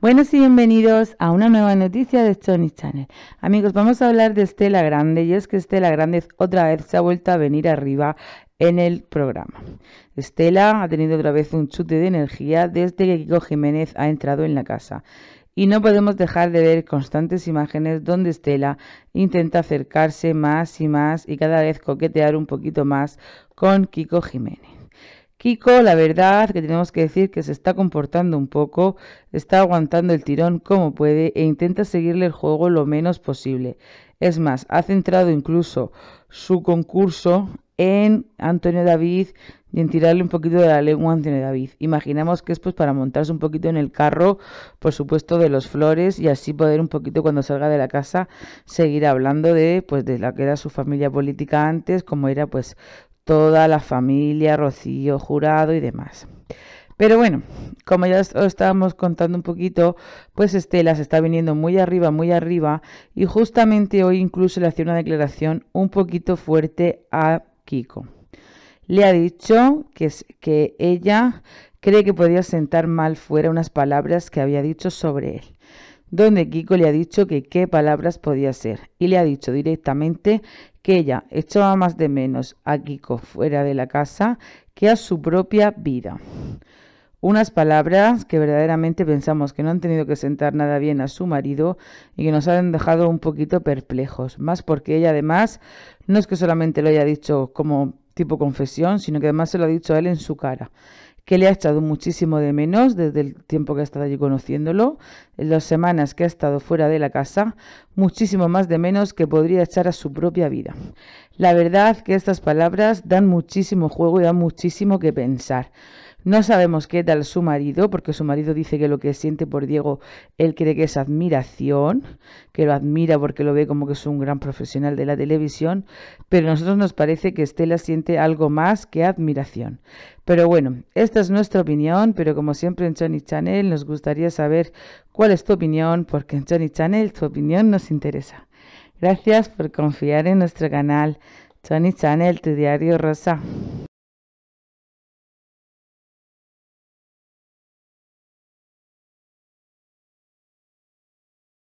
Buenos y bienvenidos a una nueva noticia de Sony Channel. Amigos, vamos a hablar de Estela Grande y es que Estela Grande otra vez se ha vuelto a venir arriba en el programa. Estela ha tenido otra vez un chute de energía desde que Kiko Jiménez ha entrado en la casa. Y no podemos dejar de ver constantes imágenes donde Estela intenta acercarse más y más y cada vez coquetear un poquito más con Kiko Jiménez. Kiko, la verdad que tenemos que decir que se está comportando un poco, está aguantando el tirón como puede e intenta seguirle el juego lo menos posible. Es más, ha centrado incluso su concurso en Antonio David y en tirarle un poquito de la lengua a Antonio David. Imaginamos que es pues para montarse un poquito en el carro, por supuesto, de los flores y así poder un poquito cuando salga de la casa seguir hablando de pues de la que era su familia política antes, como era pues toda la familia, Rocío, Jurado y demás. Pero bueno, como ya os estábamos contando un poquito, pues Estela se está viniendo muy arriba, muy arriba, y justamente hoy incluso le hacía una declaración un poquito fuerte a Kiko. Le ha dicho que, que ella cree que podía sentar mal fuera unas palabras que había dicho sobre él donde Kiko le ha dicho que qué palabras podía ser y le ha dicho directamente que ella echaba más de menos a Kiko fuera de la casa que a su propia vida. Unas palabras que verdaderamente pensamos que no han tenido que sentar nada bien a su marido y que nos han dejado un poquito perplejos, más porque ella además no es que solamente lo haya dicho como tipo confesión, sino que además se lo ha dicho a él en su cara que le ha echado muchísimo de menos desde el tiempo que ha estado allí conociéndolo, en las semanas que ha estado fuera de la casa, muchísimo más de menos que podría echar a su propia vida. La verdad que estas palabras dan muchísimo juego y dan muchísimo que pensar. No sabemos qué tal su marido, porque su marido dice que lo que siente por Diego, él cree que es admiración, que lo admira porque lo ve como que es un gran profesional de la televisión, pero a nosotros nos parece que Estela siente algo más que admiración. Pero bueno, esta es nuestra opinión, pero como siempre en Johnny Channel nos gustaría saber cuál es tu opinión, porque en Johnny Channel tu opinión nos interesa. Gracias por confiar en nuestro canal. Johnny Channel, tu diario rosa.